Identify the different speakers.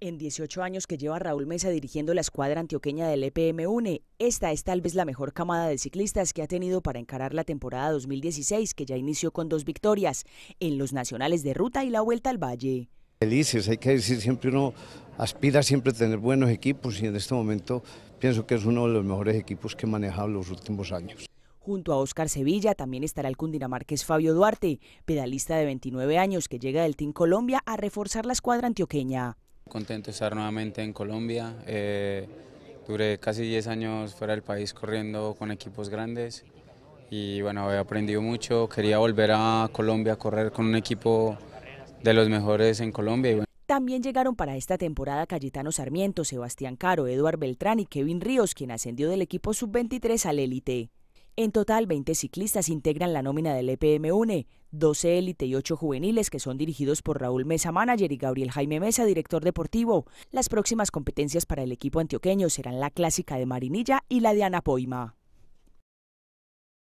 Speaker 1: En 18 años que lleva Raúl Mesa dirigiendo la escuadra antioqueña del EPM UNE, esta es tal vez la mejor camada de ciclistas que ha tenido para encarar la temporada 2016, que ya inició con dos victorias en los nacionales de ruta y la vuelta al valle.
Speaker 2: Felices, hay que decir, siempre uno aspira siempre a tener buenos equipos y en este momento pienso que es uno de los mejores equipos que he manejado los últimos años.
Speaker 1: Junto a Oscar Sevilla también estará el cundinamarqués Fabio Duarte, pedalista de 29 años que llega del Team Colombia a reforzar la escuadra antioqueña.
Speaker 3: Contento de estar nuevamente en Colombia. Eh, duré casi 10 años fuera del país corriendo con equipos grandes y bueno, he aprendido mucho. Quería volver a Colombia a correr con un equipo de los mejores en Colombia.
Speaker 1: También llegaron para esta temporada Cayetano Sarmiento, Sebastián Caro, Eduard Beltrán y Kevin Ríos, quien ascendió del equipo sub-23 al élite. En total, 20 ciclistas integran la nómina del EPM UNE, 12 élite y 8 juveniles que son dirigidos por Raúl Mesa, manager, y Gabriel Jaime Mesa, director deportivo. Las próximas competencias para el equipo antioqueño serán la clásica de Marinilla y la de Anapoima.